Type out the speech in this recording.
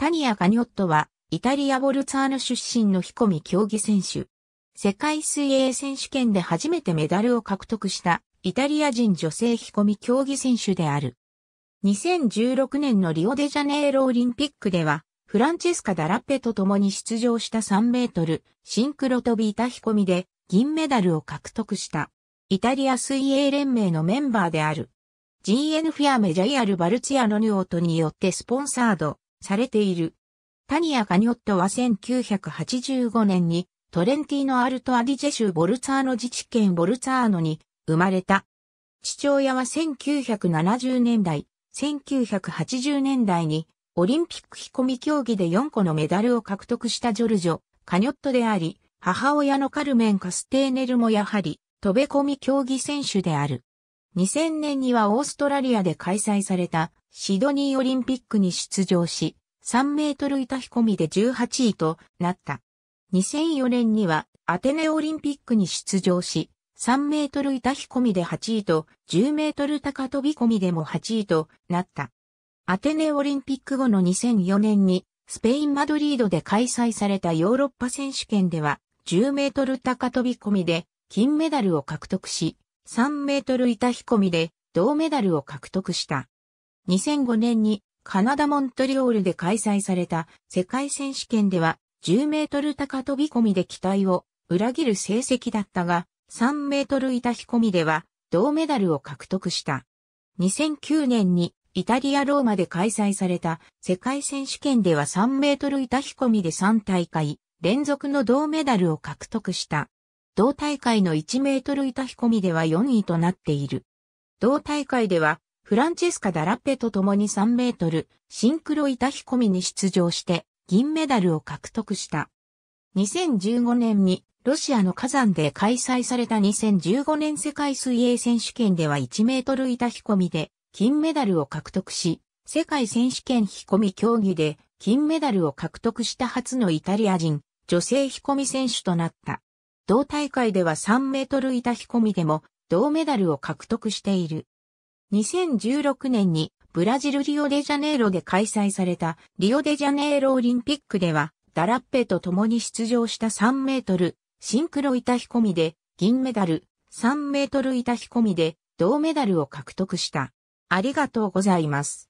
タニア・カニョットは、イタリア・ボルツァーノ出身の込み競技選手。世界水泳選手権で初めてメダルを獲得したイタリア人女性込み競技選手である。2016年のリオデジャネイロオリンピックでは、フランチェスカ・ダラッペと共に出場した3メートル、シンクロ飛び板飛込で銀メダルを獲得した。イタリア水泳連盟のメンバーである。GN フィアメジャイアル・バルツィアノニオートによってスポンサード、されている。タニア・カニョットは1985年にトレンティーノ・アルト・アディジェ州ボルツァーノ自治県ボルツァーノに生まれた。父親は1970年代、1980年代にオリンピック引込み競技で4個のメダルを獲得したジョルジョ・カニョットであり、母親のカルメン・カステーネルもやはり飛べ込み競技選手である。2000年にはオーストラリアで開催されたシドニーオリンピックに出場し、3メートル板飛込で18位となった。2004年にはアテネオリンピックに出場し、3メートル板飛込で8位と、10メートル高飛び込みでも8位となった。アテネオリンピック後の2004年に、スペイン・マドリードで開催されたヨーロッパ選手権では、10メートル高飛び込みで金メダルを獲得し、3メートル板引込みで銅メダルを獲得した。2005年にカナダ・モントリオールで開催された世界選手権では10メートル高飛び込みで期待を裏切る成績だったが3メートル板引込みでは銅メダルを獲得した。2009年にイタリア・ローマで開催された世界選手権では3メートル板引込みで3大会連続の銅メダルを獲得した。同大会の1メートル板引込みでは4位となっている。同大会では、フランチェスカ・ダラッペと共に3メートル、シンクロ板引込みに出場して、銀メダルを獲得した。2015年にロシアの火山で開催された2015年世界水泳選手権では1メートル板引込みで金メダルを獲得し、世界選手権引込み競技で金メダルを獲得した初のイタリア人女性引込み選手となった。同大会では3メートル板飛込みでも銅メダルを獲得している。2016年にブラジルリオデジャネイロで開催されたリオデジャネイロオリンピックではダラッペと共に出場した3メートルシンクロ板飛込みで銀メダル、3メートル板飛込みで銅メダルを獲得した。ありがとうございます。